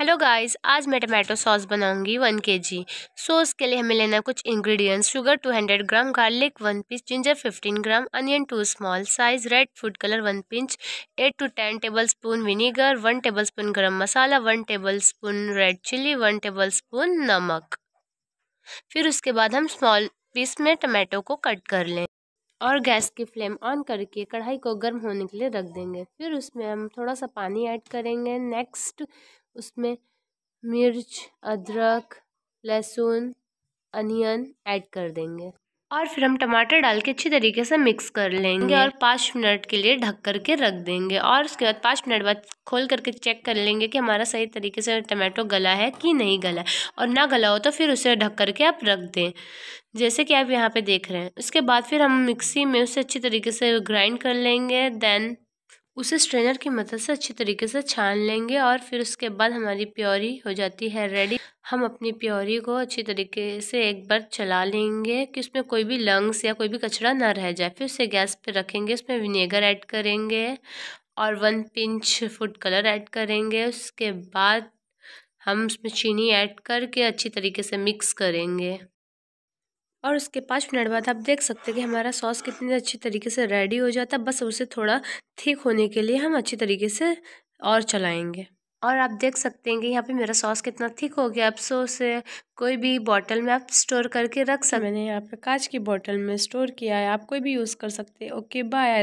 Hello guys आज मैं tomato sauce बनाऊंगी वन के जी सॉस के लिए हमें लेना कुछ ingredients sugar two hundred gram garlic one piece ginger fifteen gram onion two small size red food colour one pinch eight to ten tablespoon vinegar one tablespoon garam masala one tablespoon red chilli one tablespoon नमक फिर उसके बाद हम small piece में tomato को cut कर लें और गैस की फ्लेम ऑन करके कढ़ाई को गर्म होने के लिए रख देंगे फिर उसमें हम थोड़ा सा पानी ऐड करेंगे नेक्स्ट उसमें मिर्च अदरक लहसुन अनियन ऐड कर देंगे और फिर हम टमाटर डाल के अच्छी तरीके से मिक्स कर लेंगे और हम्म। पाँच मिनट के लिए ढक कर के रख देंगे और उसके बाद पाँच मिनट बाद खोल करके चेक कर लेंगे कि हमारा सही तरीके से टमाटो गला है कि नहीं गला है और ना गला हो तो फिर उसे ढक कर के आप रख दें जैसे कि आप यहाँ पे देख रहे हैं उसके बाद फिर हम मिक्सी में उसे अच्छी तरीके से ग्राइंड कर लेंगे देन उसे स्ट्रेनर की मदद से अच्छी तरीके से छान लेंगे और फिर उसके बाद हमारी प्योरी हो जाती है रेडी हम अपनी प्योरी को अच्छी तरीके से एक बार चला लेंगे कि उसमें कोई भी लंग्स या कोई भी कचरा ना रह जाए फिर उसे गैस पर रखेंगे उसमें विनेगर ऐड करेंगे और one pinch food colour add करेंगे उसके बाद हम उसमें चीनी ऐड करके अच्छी तरीके से मिक्स करेंगे और उसके पाँच मिनट बाद आप देख सकते हैं कि हमारा सॉस कितने अच्छे तरीके से रेडी हो जाता है बस उसे थोड़ा ठीक होने के लिए हम अच्छी तरीके से और चलाएँगे और आप देख सकते हैं कि यहाँ पे मेरा सॉस कितना थिक हो गया अब सो उसे कोई भी बॉटल में आप स्टोर करके रख सकते मैंने यहाँ पे कांच की बॉटल में स्टोर किया है आप कोई भी यूज़ कर सकते हैं ओके बाय